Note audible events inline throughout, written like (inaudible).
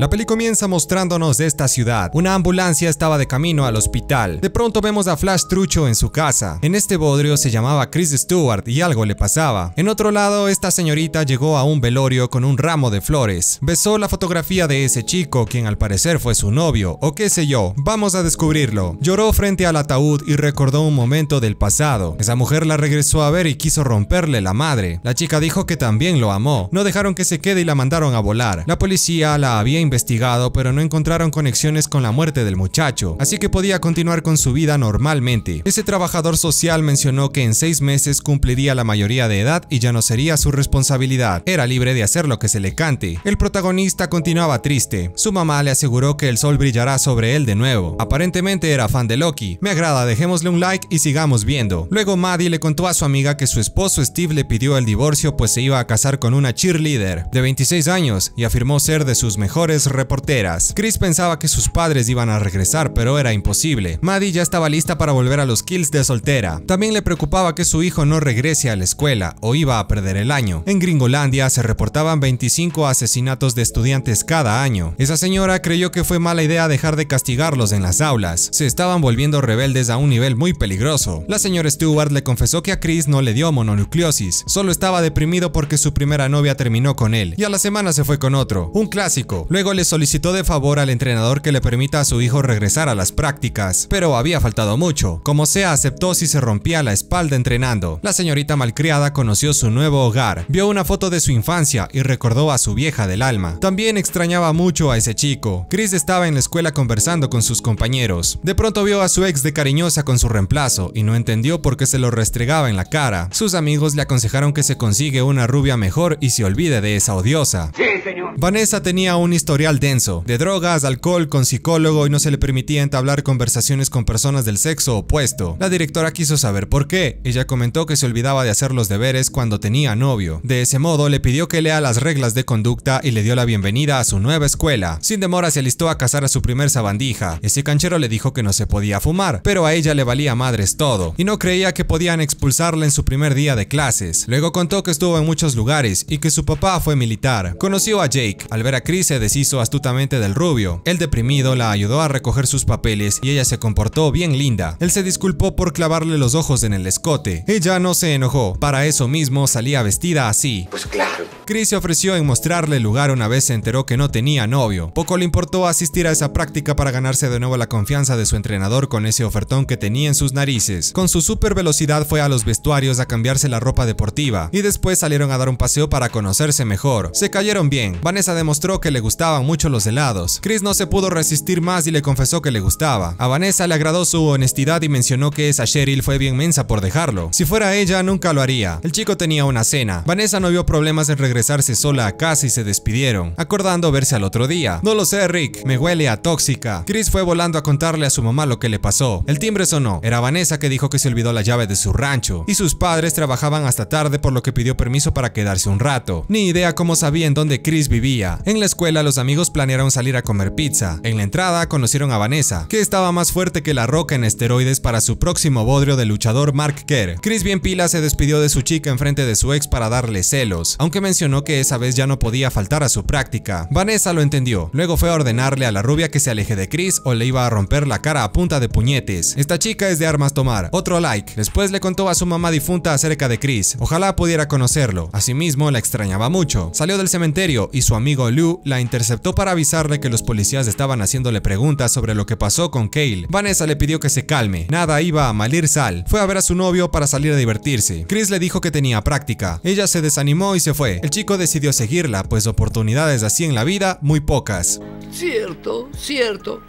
La peli comienza mostrándonos esta ciudad. Una ambulancia estaba de camino al hospital. De pronto vemos a Flash Trucho en su casa. En este bodrio se llamaba Chris Stewart y algo le pasaba. En otro lado, esta señorita llegó a un velorio con un ramo de flores. Besó la fotografía de ese chico, quien al parecer fue su novio, o qué sé yo. Vamos a descubrirlo. Lloró frente al ataúd y recordó un momento del pasado. Esa mujer la regresó a ver y quiso romperle la madre. La chica dijo que también lo amó. No dejaron que se quede y la mandaron a volar. La policía la había había investigado, pero no encontraron conexiones con la muerte del muchacho, así que podía continuar con su vida normalmente. Ese trabajador social mencionó que en seis meses cumpliría la mayoría de edad y ya no sería su responsabilidad. Era libre de hacer lo que se le cante. El protagonista continuaba triste. Su mamá le aseguró que el sol brillará sobre él de nuevo. Aparentemente era fan de Loki. Me agrada, dejémosle un like y sigamos viendo. Luego Maddie le contó a su amiga que su esposo Steve le pidió el divorcio pues se iba a casar con una cheerleader de 26 años y afirmó ser de sus mejores mejores reporteras. Chris pensaba que sus padres iban a regresar, pero era imposible. Maddie ya estaba lista para volver a los kills de soltera. También le preocupaba que su hijo no regrese a la escuela o iba a perder el año. En Gringolandia se reportaban 25 asesinatos de estudiantes cada año. Esa señora creyó que fue mala idea dejar de castigarlos en las aulas. Se estaban volviendo rebeldes a un nivel muy peligroso. La señora Stewart le confesó que a Chris no le dio mononucleosis, solo estaba deprimido porque su primera novia terminó con él y a la semana se fue con otro. Un clásico, Luego le solicitó de favor al entrenador que le permita a su hijo regresar a las prácticas, pero había faltado mucho. Como sea, aceptó si se rompía la espalda entrenando. La señorita malcriada conoció su nuevo hogar, vio una foto de su infancia y recordó a su vieja del alma. También extrañaba mucho a ese chico. Chris estaba en la escuela conversando con sus compañeros. De pronto vio a su ex de cariñosa con su reemplazo y no entendió por qué se lo restregaba en la cara. Sus amigos le aconsejaron que se consigue una rubia mejor y se olvide de esa odiosa. Sí, señor. Vanessa tenía un historial denso, de drogas, alcohol, con psicólogo y no se le permitía entablar conversaciones con personas del sexo opuesto. La directora quiso saber por qué. Ella comentó que se olvidaba de hacer los deberes cuando tenía novio. De ese modo, le pidió que lea las reglas de conducta y le dio la bienvenida a su nueva escuela. Sin demora se alistó a casar a su primer sabandija. Ese canchero le dijo que no se podía fumar, pero a ella le valía madres todo, y no creía que podían expulsarla en su primer día de clases. Luego contó que estuvo en muchos lugares y que su papá fue militar. Conoció a Jake. Al ver a Chris se hizo astutamente del rubio. El deprimido la ayudó a recoger sus papeles y ella se comportó bien linda. Él se disculpó por clavarle los ojos en el escote. Ella no se enojó, para eso mismo salía vestida así. Pues claro. Chris se ofreció en mostrarle el lugar una vez se enteró que no tenía novio. Poco le importó asistir a esa práctica para ganarse de nuevo la confianza de su entrenador con ese ofertón que tenía en sus narices. Con su super velocidad fue a los vestuarios a cambiarse la ropa deportiva y después salieron a dar un paseo para conocerse mejor. Se cayeron bien. Vanessa demostró que le gustó gustaban mucho los helados. Chris no se pudo resistir más y le confesó que le gustaba. A Vanessa le agradó su honestidad y mencionó que esa Cheryl fue bien mensa por dejarlo. Si fuera ella, nunca lo haría. El chico tenía una cena. Vanessa no vio problemas en regresarse sola a casa y se despidieron, acordando verse al otro día. No lo sé, Rick, me huele a tóxica. Chris fue volando a contarle a su mamá lo que le pasó. El timbre sonó. Era Vanessa que dijo que se olvidó la llave de su rancho y sus padres trabajaban hasta tarde por lo que pidió permiso para quedarse un rato. Ni idea cómo sabía dónde Chris vivía. En la escuela los amigos planearon salir a comer pizza. En la entrada conocieron a Vanessa, que estaba más fuerte que la roca en esteroides para su próximo bodrio de luchador Mark Kerr. Chris bien pila se despidió de su chica en frente de su ex para darle celos, aunque mencionó que esa vez ya no podía faltar a su práctica. Vanessa lo entendió, luego fue a ordenarle a la rubia que se aleje de Chris o le iba a romper la cara a punta de puñetes. Esta chica es de armas tomar, otro like. Después le contó a su mamá difunta acerca de Chris, ojalá pudiera conocerlo. Asimismo, la extrañaba mucho. Salió del cementerio y su amigo Lou la interceptó para avisarle que los policías estaban haciéndole preguntas sobre lo que pasó con Kale. Vanessa le pidió que se calme, nada iba a malir sal. Fue a ver a su novio para salir a divertirse. Chris le dijo que tenía práctica. Ella se desanimó y se fue. El chico decidió seguirla, pues oportunidades así en la vida, muy pocas. Cierto, cierto.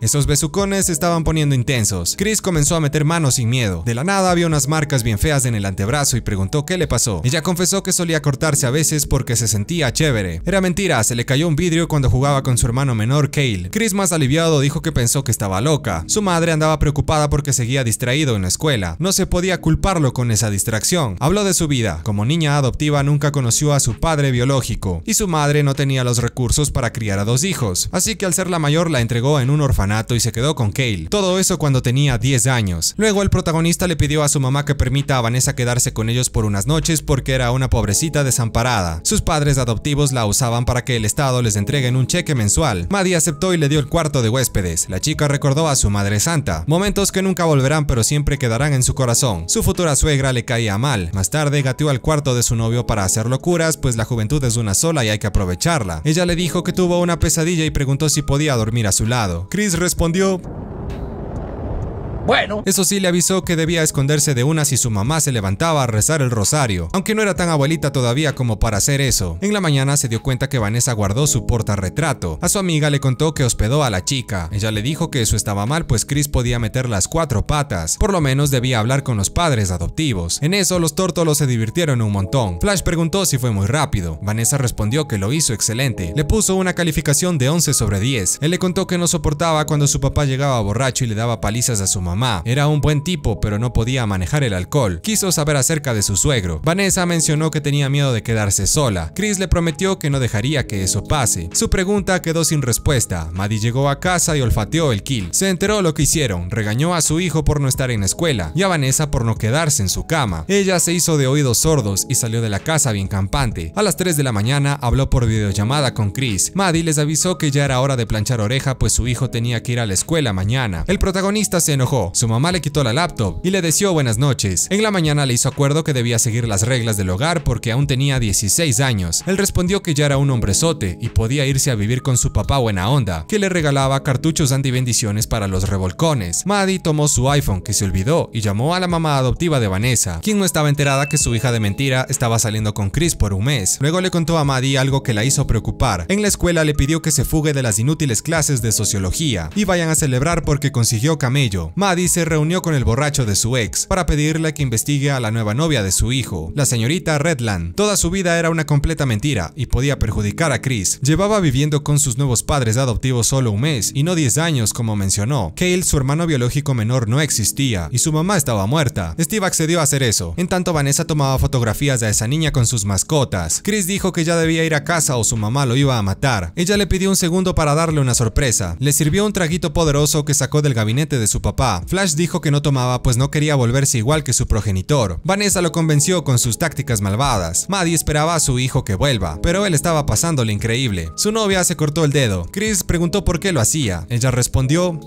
Esos besucones estaban poniendo intensos. Chris comenzó a meter manos sin miedo. De la nada había unas marcas bien feas en el antebrazo y preguntó qué le pasó. Ella confesó que solía cortarse a veces porque se sentía chévere. Era mentira, se le cayó un vidrio cuando jugaba con su hermano menor Kale. Chris más aliviado dijo que pensó que estaba loca. Su madre andaba preocupada porque seguía distraído en la escuela. No se podía culparlo con esa distracción. Habló de su vida. Como niña adoptiva nunca conoció a su padre biológico y su madre no tenía los recursos para criar a dos hijos. Así que al ser la mayor la entregó en un orfanato nato y se quedó con Kale. Todo eso cuando tenía 10 años. Luego el protagonista le pidió a su mamá que permita a Vanessa quedarse con ellos por unas noches porque era una pobrecita desamparada. Sus padres adoptivos la usaban para que el Estado les entregue un cheque mensual. Maddie aceptó y le dio el cuarto de huéspedes. La chica recordó a su madre santa. Momentos que nunca volverán pero siempre quedarán en su corazón. Su futura suegra le caía mal. Más tarde gateó al cuarto de su novio para hacer locuras, pues la juventud es una sola y hay que aprovecharla. Ella le dijo que tuvo una pesadilla y preguntó si podía dormir a su lado. Chris respondió, bueno. Eso sí, le avisó que debía esconderse de una si su mamá se levantaba a rezar el rosario, aunque no era tan abuelita todavía como para hacer eso. En la mañana se dio cuenta que Vanessa guardó su retrato. A su amiga le contó que hospedó a la chica. Ella le dijo que eso estaba mal pues Chris podía meter las cuatro patas. Por lo menos debía hablar con los padres adoptivos. En eso los tórtolos se divirtieron un montón. Flash preguntó si fue muy rápido. Vanessa respondió que lo hizo excelente. Le puso una calificación de 11 sobre 10. Él le contó que no soportaba cuando su papá llegaba borracho y le daba palizas a su mamá era un buen tipo, pero no podía manejar el alcohol. Quiso saber acerca de su suegro. Vanessa mencionó que tenía miedo de quedarse sola. Chris le prometió que no dejaría que eso pase. Su pregunta quedó sin respuesta. Maddie llegó a casa y olfateó el kill. Se enteró lo que hicieron. Regañó a su hijo por no estar en la escuela y a Vanessa por no quedarse en su cama. Ella se hizo de oídos sordos y salió de la casa bien campante. A las 3 de la mañana habló por videollamada con Chris. Maddie les avisó que ya era hora de planchar oreja pues su hijo tenía que ir a la escuela mañana. El protagonista se enojó su mamá le quitó la laptop y le deseó buenas noches. En la mañana le hizo acuerdo que debía seguir las reglas del hogar porque aún tenía 16 años. Él respondió que ya era un hombrezote y podía irse a vivir con su papá buena onda, que le regalaba cartuchos anti-bendiciones para los revolcones. Maddie tomó su iPhone que se olvidó y llamó a la mamá adoptiva de Vanessa, quien no estaba enterada que su hija de mentira estaba saliendo con Chris por un mes. Luego le contó a Maddie algo que la hizo preocupar. En la escuela le pidió que se fugue de las inútiles clases de sociología y vayan a celebrar porque consiguió camello. Maddie se reunió con el borracho de su ex para pedirle que investigue a la nueva novia de su hijo, la señorita Redland. Toda su vida era una completa mentira y podía perjudicar a Chris. Llevaba viviendo con sus nuevos padres adoptivos solo un mes y no 10 años como mencionó. Cale, su hermano biológico menor, no existía y su mamá estaba muerta. Steve accedió a hacer eso. En tanto Vanessa tomaba fotografías de esa niña con sus mascotas. Chris dijo que ya debía ir a casa o su mamá lo iba a matar. Ella le pidió un segundo para darle una sorpresa. Le sirvió un traguito poderoso que sacó del gabinete de su papá. Flash dijo que no tomaba pues no quería volverse igual que su progenitor. Vanessa lo convenció con sus tácticas malvadas. Maddie esperaba a su hijo que vuelva, pero él estaba pasándole increíble. Su novia se cortó el dedo. Chris preguntó por qué lo hacía. Ella respondió,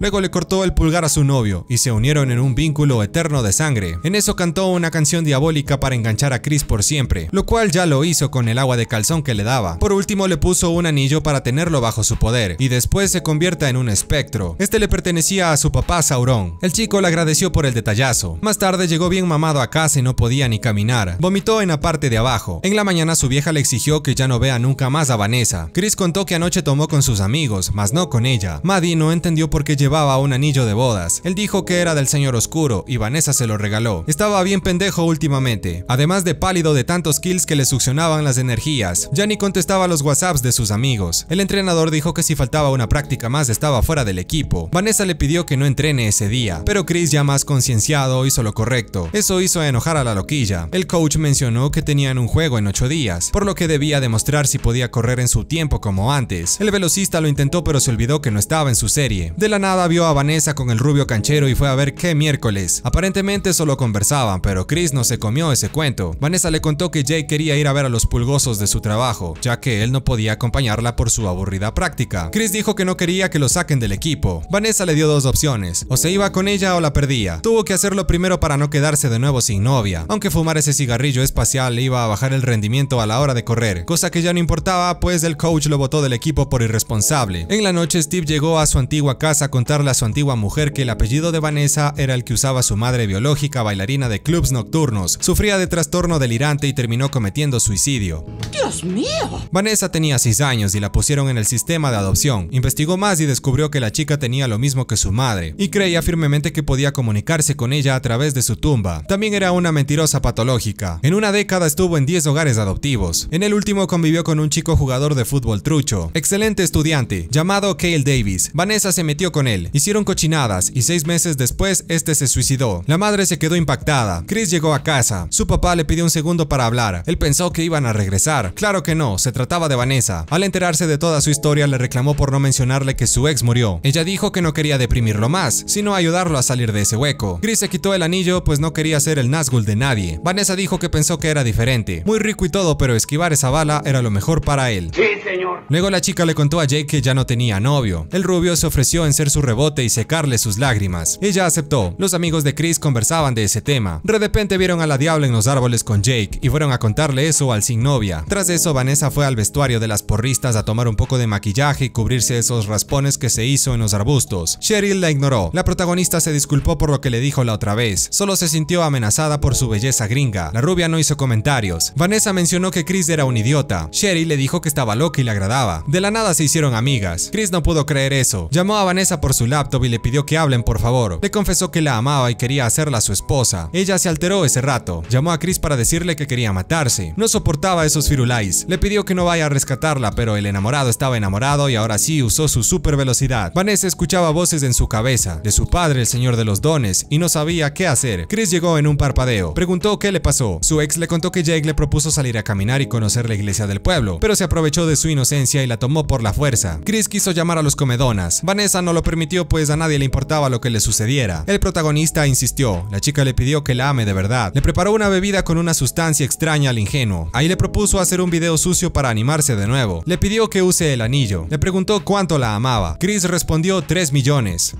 Luego le cortó el pulgar a su novio y se unieron en un vínculo eterno de sangre. En eso cantó una canción diabólica para enganchar a Chris por siempre, lo cual ya lo hizo con el agua de calzón que le daba. Por último le puso un anillo para tenerlo bajo su poder y después se convierta en un espectro. Este le pertenecía a su papá Sauron. El chico le agradeció por el detallazo. Más tarde llegó bien mamado a casa y no podía ni caminar. Vomitó en la parte de abajo. En la mañana su vieja le exigió que ya no vea nunca más a Vanessa. Chris contó que anoche tomó con sus amigos, mas no con ella. Maddie no entendió porque llevaba un anillo de bodas. Él dijo que era del señor oscuro y Vanessa se lo regaló. Estaba bien pendejo últimamente, además de pálido de tantos kills que le succionaban las energías. Ya ni contestaba los whatsapps de sus amigos. El entrenador dijo que si faltaba una práctica más estaba fuera del equipo. Vanessa le pidió que no entrene ese día, pero Chris ya más concienciado hizo lo correcto. Eso hizo enojar a la loquilla. El coach mencionó que tenían un juego en 8 días, por lo que debía demostrar si podía correr en su tiempo como antes. El velocista lo intentó pero se olvidó que no estaba en su serie. De la nada vio a Vanessa con el rubio canchero y fue a ver qué miércoles. Aparentemente solo conversaban, pero Chris no se comió ese cuento. Vanessa le contó que Jake quería ir a ver a los pulgosos de su trabajo, ya que él no podía acompañarla por su aburrida práctica. Chris dijo que no quería que lo saquen del equipo. Vanessa le dio dos opciones, o se iba con ella o la perdía. Tuvo que hacerlo primero para no quedarse de nuevo sin novia, aunque fumar ese cigarrillo espacial le iba a bajar el rendimiento a la hora de correr, cosa que ya no importaba pues el coach lo botó del equipo por irresponsable. En la noche Steve llegó a su antigua casa a contarle a su antigua mujer que el apellido de Vanessa era el que usaba su madre biológica bailarina de clubs nocturnos, sufría de trastorno delirante y terminó cometiendo suicidio. ¡Dios mío! Vanessa tenía 6 años y la pusieron en el sistema de adopción. Investigó más y descubrió que la chica tenía lo mismo que su madre, y creía firmemente que podía comunicarse con ella a través de su tumba. También era una mentirosa patológica. En una década estuvo en 10 hogares adoptivos. En el último convivió con un chico jugador de fútbol trucho, excelente estudiante, llamado Cale Davis. Vanessa se metió con él. Hicieron cochinadas y seis meses después este se suicidó. La madre se quedó impactada. Chris llegó a casa. Su papá le pidió un segundo para hablar. Él pensó que iban a regresar. Claro que no, se trataba de Vanessa. Al enterarse de toda su historia le reclamó por no mencionarle que su ex murió. Ella dijo que no quería deprimirlo más, sino ayudarlo a salir de ese hueco. Chris se quitó el anillo pues no quería ser el Nazgul de nadie. Vanessa dijo que pensó que era diferente. Muy rico y todo, pero esquivar esa bala era lo mejor para él. Sí, señor. Luego la chica le contó a Jake que ya no tenía novio. El rubio se ofreció en ser su rebote y secarle sus lágrimas. Ella aceptó. Los amigos de Chris conversaban de ese tema. De repente vieron a la diabla en los árboles con Jake y fueron a contarle eso al sin novia. Tras eso, Vanessa fue al vestuario de las porristas a tomar un poco de maquillaje y cubrirse esos raspones que se hizo en los arbustos. Cheryl la ignoró. La protagonista se disculpó por lo que le dijo la otra vez. Solo se sintió amenazada por su belleza gringa. La rubia no hizo comentarios. Vanessa mencionó que Chris era un idiota. Cheryl le dijo que estaba loca y le agradaba. De la nada se hicieron amigas. Chris no pudo creer eso. Llamó a Vanessa por su laptop y le pidió que hablen por favor. Le confesó que la amaba y quería hacerla su esposa. Ella se alteró ese rato. Llamó a Chris para decirle que quería matarse. No soportaba esos firulais. Le pidió que no vaya a rescatarla, pero el enamorado estaba enamorado y ahora sí usó su super velocidad. Vanessa escuchaba voces en su cabeza, de su padre, el señor de los dones, y no sabía qué hacer. Chris llegó en un parpadeo. Preguntó qué le pasó. Su ex le contó que Jake le propuso salir a caminar y conocer la iglesia del pueblo, pero se aprovechó de su inocencia y la tomó por la fuerza. Chris quiso llamar a los comedonas. Vanessa no lo permitió pues a nadie le importaba lo que le sucediera. El protagonista insistió, la chica le pidió que la ame de verdad, le preparó una bebida con una sustancia extraña al ingenuo, ahí le propuso hacer un video sucio para animarse de nuevo, le pidió que use el anillo, le preguntó cuánto la amaba, Chris respondió 3 millones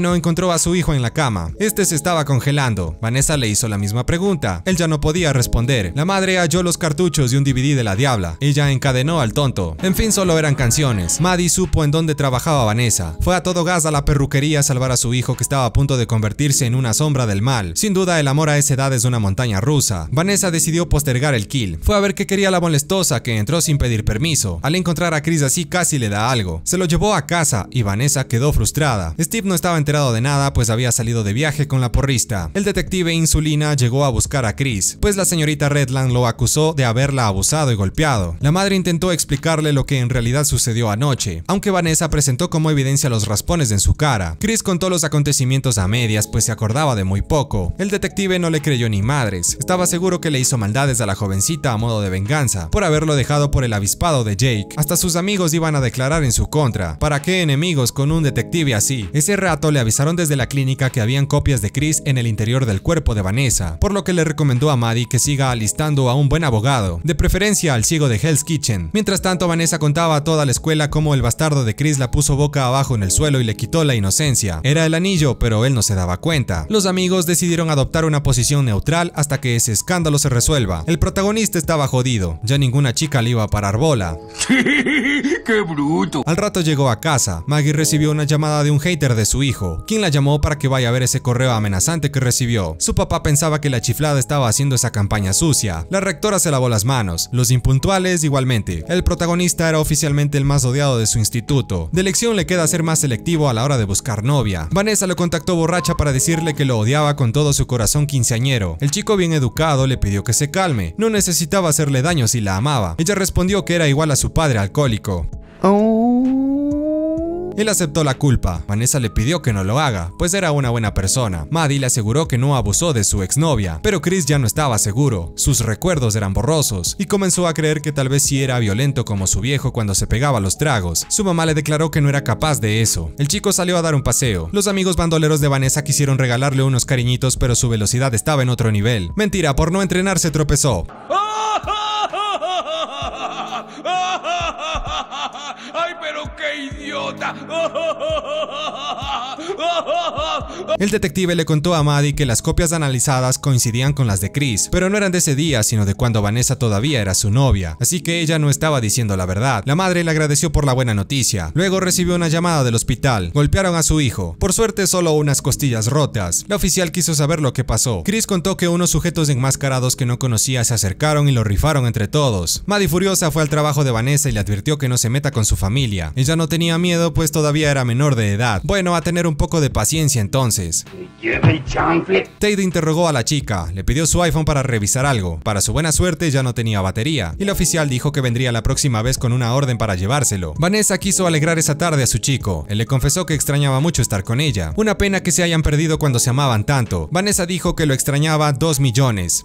no encontró a su hijo en la cama. Este se estaba congelando. Vanessa le hizo la misma pregunta. Él ya no podía responder. La madre halló los cartuchos y un DVD de la diabla. Ella encadenó al tonto. En fin, solo eran canciones. Maddie supo en dónde trabajaba Vanessa. Fue a todo gas a la perruquería a salvar a su hijo que estaba a punto de convertirse en una sombra del mal. Sin duda, el amor a esa edad es una montaña rusa. Vanessa decidió postergar el kill. Fue a ver qué quería la molestosa que entró sin pedir permiso. Al encontrar a Chris así casi le da algo. Se lo llevó a casa y Vanessa quedó frustrada. Steve no no estaba enterado de nada pues había salido de viaje con la porrista. El detective Insulina llegó a buscar a Chris, pues la señorita Redland lo acusó de haberla abusado y golpeado. La madre intentó explicarle lo que en realidad sucedió anoche, aunque Vanessa presentó como evidencia los raspones en su cara. Chris contó los acontecimientos a medias pues se acordaba de muy poco. El detective no le creyó ni madres, estaba seguro que le hizo maldades a la jovencita a modo de venganza, por haberlo dejado por el avispado de Jake. Hasta sus amigos iban a declarar en su contra. ¿Para qué enemigos con un detective así? Ese rato le avisaron desde la clínica que habían copias de Chris en el interior del cuerpo de Vanessa, por lo que le recomendó a Maddie que siga alistando a un buen abogado, de preferencia al ciego de Hell's Kitchen. Mientras tanto, Vanessa contaba a toda la escuela cómo el bastardo de Chris la puso boca abajo en el suelo y le quitó la inocencia. Era el anillo, pero él no se daba cuenta. Los amigos decidieron adoptar una posición neutral hasta que ese escándalo se resuelva. El protagonista estaba jodido, ya ninguna chica le iba a parar bola. (laughs) ¡Qué bruto! Al rato llegó a casa, Maggie recibió una llamada de un hater de su su hijo, quien la llamó para que vaya a ver ese correo amenazante que recibió. Su papá pensaba que la chiflada estaba haciendo esa campaña sucia. La rectora se lavó las manos, los impuntuales igualmente. El protagonista era oficialmente el más odiado de su instituto. De elección le queda ser más selectivo a la hora de buscar novia. Vanessa lo contactó borracha para decirle que lo odiaba con todo su corazón quinceañero. El chico bien educado le pidió que se calme, no necesitaba hacerle daño si la amaba. Ella respondió que era igual a su padre alcohólico. Él aceptó la culpa. Vanessa le pidió que no lo haga, pues era una buena persona. Maddie le aseguró que no abusó de su exnovia, pero Chris ya no estaba seguro. Sus recuerdos eran borrosos y comenzó a creer que tal vez sí era violento como su viejo cuando se pegaba los tragos. Su mamá le declaró que no era capaz de eso. El chico salió a dar un paseo. Los amigos bandoleros de Vanessa quisieron regalarle unos cariñitos, pero su velocidad estaba en otro nivel. Mentira, por no entrenarse tropezó. (laughs) ¡Ay, pero qué idiota. El detective le contó a Maddie que las copias analizadas coincidían con las de Chris, pero no eran de ese día, sino de cuando Vanessa todavía era su novia, así que ella no estaba diciendo la verdad. La madre le agradeció por la buena noticia. Luego recibió una llamada del hospital. Golpearon a su hijo. Por suerte, solo unas costillas rotas. La oficial quiso saber lo que pasó. Chris contó que unos sujetos enmascarados que no conocía se acercaron y lo rifaron entre todos. Maddie furiosa fue al trabajo de Vanessa y le advirtió que no se meta con su familia. Ella no tenía miedo pues todavía era menor de edad. Bueno, a tener un poco de paciencia entonces. Tate interrogó a la chica, le pidió su iPhone para revisar algo. Para su buena suerte ya no tenía batería, y la oficial dijo que vendría la próxima vez con una orden para llevárselo. Vanessa quiso alegrar esa tarde a su chico, él le confesó que extrañaba mucho estar con ella. Una pena que se hayan perdido cuando se amaban tanto. Vanessa dijo que lo extrañaba 2 millones.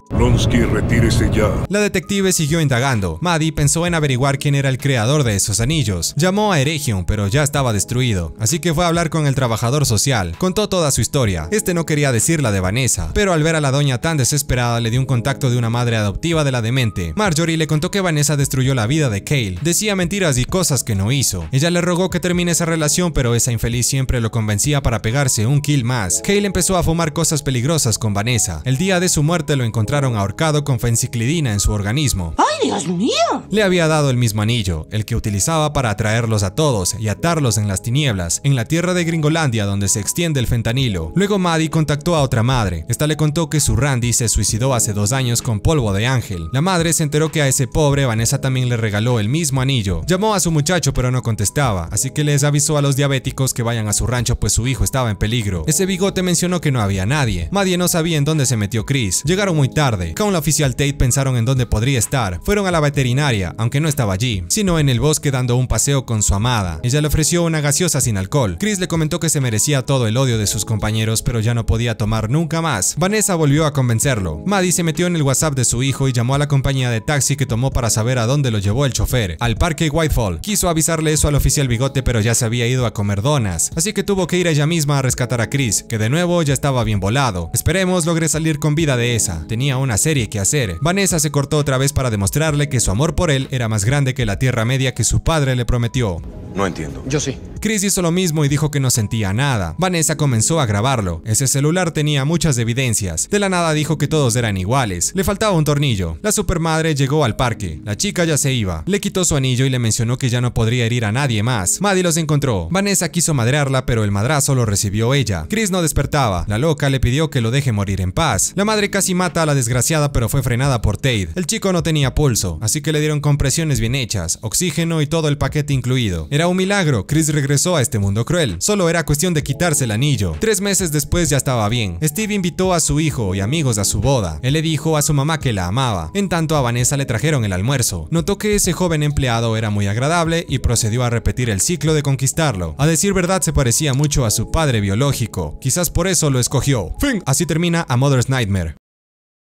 La detective siguió indagando. Maddie pensó en averiguar quién era el creador de esos anillos. Llamó a Eric pero ya estaba destruido, así que fue a hablar con el trabajador social. Contó toda su historia. Este no quería decir la de Vanessa, pero al ver a la doña tan desesperada le dio un contacto de una madre adoptiva de la demente. Marjorie le contó que Vanessa destruyó la vida de Kale. Decía mentiras y cosas que no hizo. Ella le rogó que termine esa relación, pero esa infeliz siempre lo convencía para pegarse un kill más. Kale empezó a fumar cosas peligrosas con Vanessa. El día de su muerte lo encontraron ahorcado con fenciclidina en su organismo. ¡Ay, Dios mío! Le había dado el mismo anillo, el que utilizaba para atraerlos a todos y atarlos en las tinieblas, en la tierra de Gringolandia donde se extiende el fentanilo. Luego Maddie contactó a otra madre. Esta le contó que su Randy se suicidó hace dos años con polvo de ángel. La madre se enteró que a ese pobre Vanessa también le regaló el mismo anillo. Llamó a su muchacho pero no contestaba, así que les avisó a los diabéticos que vayan a su rancho pues su hijo estaba en peligro. Ese bigote mencionó que no había nadie. Maddie no sabía en dónde se metió Chris. Llegaron muy tarde. Con la oficial Tate pensaron en dónde podría estar. Fueron a la veterinaria, aunque no estaba allí, sino en el bosque dando un paseo con su amante ella le ofreció una gaseosa sin alcohol. Chris le comentó que se merecía todo el odio de sus compañeros, pero ya no podía tomar nunca más. Vanessa volvió a convencerlo. Maddie se metió en el WhatsApp de su hijo y llamó a la compañía de taxi que tomó para saber a dónde lo llevó el chofer, al parque Whitefall. Quiso avisarle eso al oficial Bigote, pero ya se había ido a comer donas, así que tuvo que ir ella misma a rescatar a Chris, que de nuevo ya estaba bien volado. Esperemos logre salir con vida de esa. Tenía una serie que hacer. Vanessa se cortó otra vez para demostrarle que su amor por él era más grande que la Tierra Media que su padre le prometió. No entiendo. Yo sí. Chris hizo lo mismo y dijo que no sentía nada. Vanessa comenzó a grabarlo. Ese celular tenía muchas evidencias. De la nada dijo que todos eran iguales. Le faltaba un tornillo. La supermadre llegó al parque. La chica ya se iba. Le quitó su anillo y le mencionó que ya no podría herir a nadie más. Maddie los encontró. Vanessa quiso madrearla, pero el madrazo lo recibió ella. Chris no despertaba. La loca le pidió que lo deje morir en paz. La madre casi mata a la desgraciada, pero fue frenada por Tade, El chico no tenía pulso, así que le dieron compresiones bien hechas, oxígeno y todo el paquete incluido. Era un milagro, Chris regresó a este mundo cruel. Solo era cuestión de quitarse el anillo. Tres meses después ya estaba bien. Steve invitó a su hijo y amigos a su boda. Él le dijo a su mamá que la amaba. En tanto a Vanessa le trajeron el almuerzo. Notó que ese joven empleado era muy agradable y procedió a repetir el ciclo de conquistarlo. A decir verdad se parecía mucho a su padre biológico. Quizás por eso lo escogió. Fin. Así termina A Mother's Nightmare.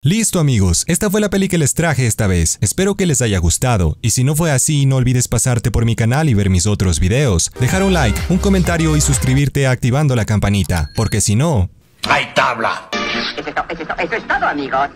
Listo amigos, esta fue la peli que les traje esta vez, espero que les haya gustado, y si no fue así no olvides pasarte por mi canal y ver mis otros videos, dejar un like, un comentario y suscribirte activando la campanita, porque si no... ¡Hay tabla! Eso eso es todo amigos.